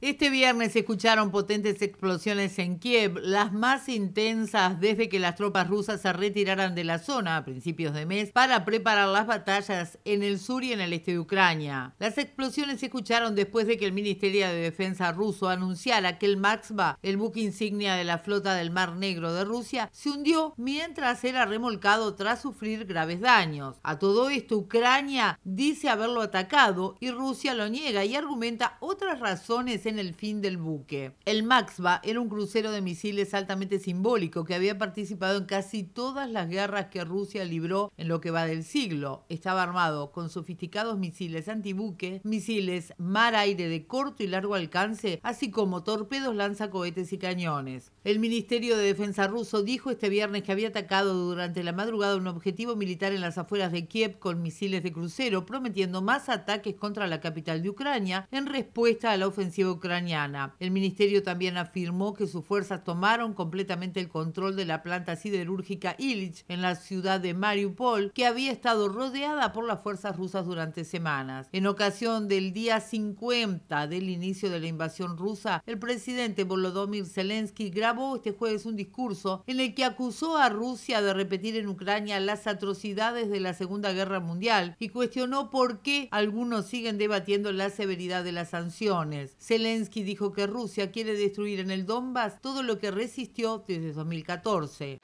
Este viernes se escucharon potentes explosiones en Kiev, las más intensas desde que las tropas rusas se retiraran de la zona a principios de mes para preparar las batallas en el sur y en el este de Ucrania. Las explosiones se escucharon después de que el Ministerio de Defensa ruso anunciara que el Maxva, el buque insignia de la flota del Mar Negro de Rusia, se hundió mientras era remolcado tras sufrir graves daños. A todo esto, Ucrania dice haberlo atacado y Rusia lo niega y argumenta otras razones en el fin del buque. El Maxva era un crucero de misiles altamente simbólico que había participado en casi todas las guerras que Rusia libró en lo que va del siglo. Estaba armado con sofisticados misiles antibuque, misiles mar-aire de corto y largo alcance, así como torpedos, lanzacohetes y cañones. El Ministerio de Defensa ruso dijo este viernes que había atacado durante la madrugada un objetivo militar en las afueras de Kiev con misiles de crucero, prometiendo más ataques contra la capital de Ucrania en respuesta a la ofensiva ucraniana. El ministerio también afirmó que sus fuerzas tomaron completamente el control de la planta siderúrgica Ilich en la ciudad de Mariupol, que había estado rodeada por las fuerzas rusas durante semanas. En ocasión del día 50 del inicio de la invasión rusa, el presidente Volodymyr Zelensky grabó este jueves un discurso en el que acusó a Rusia de repetir en Ucrania las atrocidades de la Segunda Guerra Mundial y cuestionó por qué algunos siguen debatiendo la severidad de las sanciones. Zelensky dijo que Rusia quiere destruir en el Donbass todo lo que resistió desde 2014.